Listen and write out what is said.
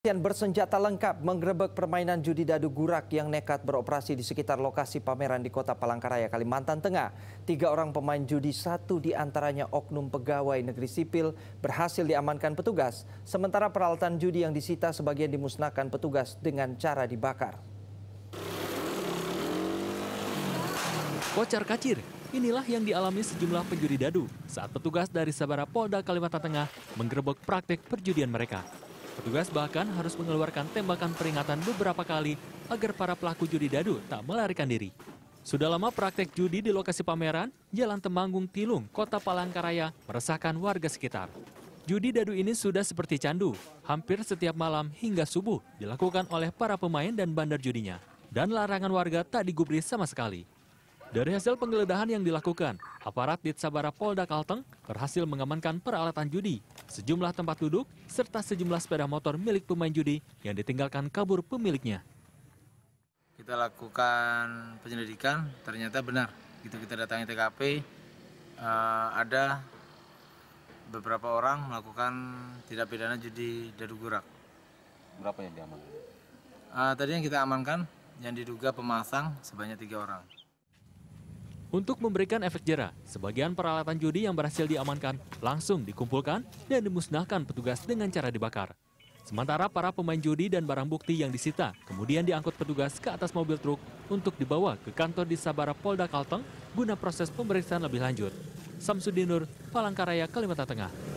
Yang bersenjata lengkap menggerebek permainan judi dadu gurak yang nekat beroperasi di sekitar lokasi pameran di kota Palangkaraya, Kalimantan Tengah. Tiga orang pemain judi, satu di antaranya oknum pegawai negeri sipil, berhasil diamankan petugas. Sementara peralatan judi yang disita sebagian dimusnahkan petugas dengan cara dibakar. Kocar kacir, inilah yang dialami sejumlah penjudi dadu saat petugas dari Sabara Polda Kalimantan Tengah menggerebek praktik perjudian mereka. Petugas bahkan harus mengeluarkan tembakan peringatan beberapa kali agar para pelaku judi dadu tak melarikan diri. Sudah lama praktek judi di lokasi pameran, Jalan Temanggung Tilung, Kota Palangkaraya, meresahkan warga sekitar. Judi dadu ini sudah seperti candu, hampir setiap malam hingga subuh dilakukan oleh para pemain dan bandar judinya. Dan larangan warga tak digubris sama sekali. Dari hasil penggeledahan yang dilakukan, aparat Sabara Polda Kalteng berhasil mengamankan peralatan judi, sejumlah tempat duduk, serta sejumlah sepeda motor milik pemain judi yang ditinggalkan kabur pemiliknya. Kita lakukan penyelidikan, ternyata benar. Gitu kita datangi TKP, eh, ada beberapa orang melakukan tidak pidana judi dadu gurak. Berapa yang diamankan? Eh, tadi yang kita amankan yang diduga pemasang sebanyak tiga orang. Untuk memberikan efek jera, sebagian peralatan judi yang berhasil diamankan langsung dikumpulkan dan dimusnahkan petugas dengan cara dibakar. Sementara para pemain judi dan barang bukti yang disita kemudian diangkut petugas ke atas mobil truk untuk dibawa ke kantor di Sabara Polda Kalteng guna proses pemeriksaan lebih lanjut. Samsudinur, Palangkaraya, Kalimantan Tengah.